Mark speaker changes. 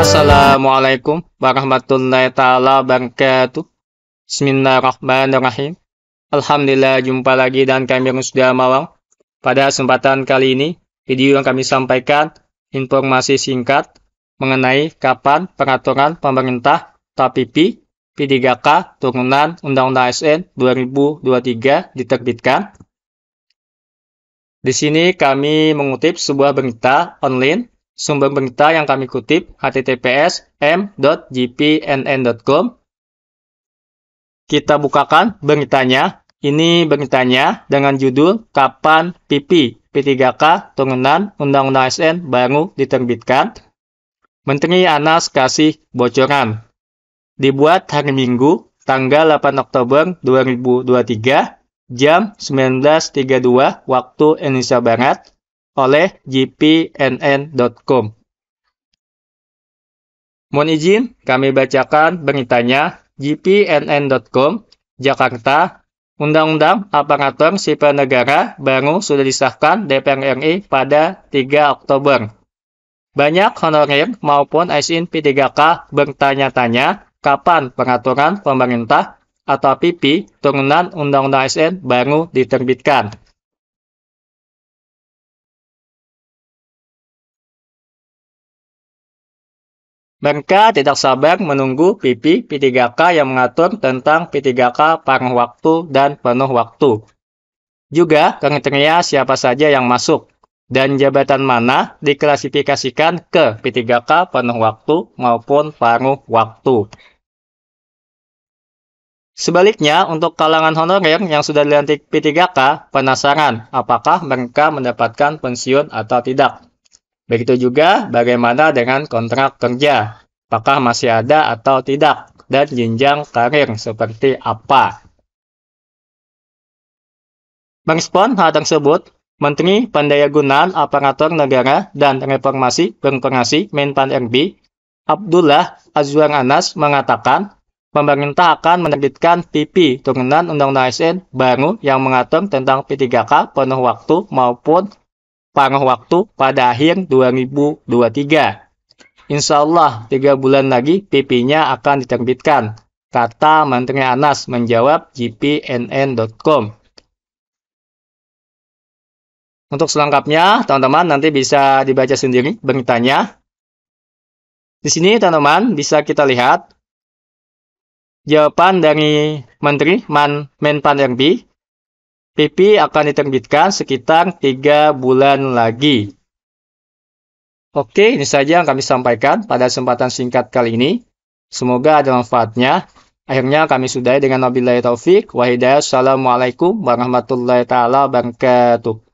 Speaker 1: Assalamualaikum warahmatullahi taala wabarakatuh. Bismillahirrahmanirrahim. Alhamdulillah jumpa lagi dan kami sudah Mawang. Pada kesempatan kali ini, video yang kami sampaikan informasi singkat mengenai kapan peraturan pemerintah TAPIPI P3K turunan Undang-Undang ASN 2023 diterbitkan. Di sini kami mengutip sebuah berita online Sumber berita yang kami kutip https m.gpnn.com. Kita bukakan beritanya. Ini beritanya dengan judul Kapan PP P3K Turunan Undang-Undang SN baru diterbitkan. Menteri Anas kasih bocoran. Dibuat hari Minggu, tanggal 8 Oktober 2023, jam 19.32 waktu Indonesia Barat, oleh GPNN.com. Mohon izin kami bacakan beritanya GPNN.com Jakarta Undang-Undang Aparatur Sipil Negara baru sudah disahkan DPR RI pada 3 Oktober. Banyak honorer maupun ASN P3K bertanya-tanya kapan pengaturan pemerintah atau PP turunan Undang-Undang ASN baru diterbitkan. Mereka tidak sabar menunggu PP P3K yang mengatur tentang P3K paruh waktu dan penuh waktu. Juga kriteria siapa saja yang masuk dan jabatan mana diklasifikasikan ke P3K penuh waktu maupun paruh waktu. Sebaliknya, untuk kalangan honorer yang sudah dilantik P3K, penasaran apakah mereka mendapatkan pensiun atau tidak. Begitu juga bagaimana dengan kontrak kerja, apakah masih ada atau tidak, dan jenjang karir seperti apa. Merespon hal tersebut, Menteri Pendayagunaan Aparatur Negara dan Reformasi Berkongasi Menpan RB Abdullah Azwar Anas mengatakan, pemerintah akan menerbitkan PP turunan Undang-Undang ASN baru yang mengatur tentang P3K penuh waktu maupun paruh waktu pada akhir 2023. Insya Allah, tiga bulan lagi PP-nya akan diterbitkan, kata Menteri Anas menjawab gpnn.com. Untuk selengkapnya, teman-teman nanti bisa dibaca sendiri beritanya. Di sini, teman-teman, bisa kita lihat jawaban dari Menteri Man Menpan RB PP akan diterbitkan sekitar tiga bulan lagi. Oke, ini saja yang kami sampaikan pada kesempatan singkat kali ini. Semoga ada manfaatnya. Akhirnya kami sudahi dengan wabillahi taufik Wahidah. Assalamualaikum warahmatullahi taala wabarakatuh.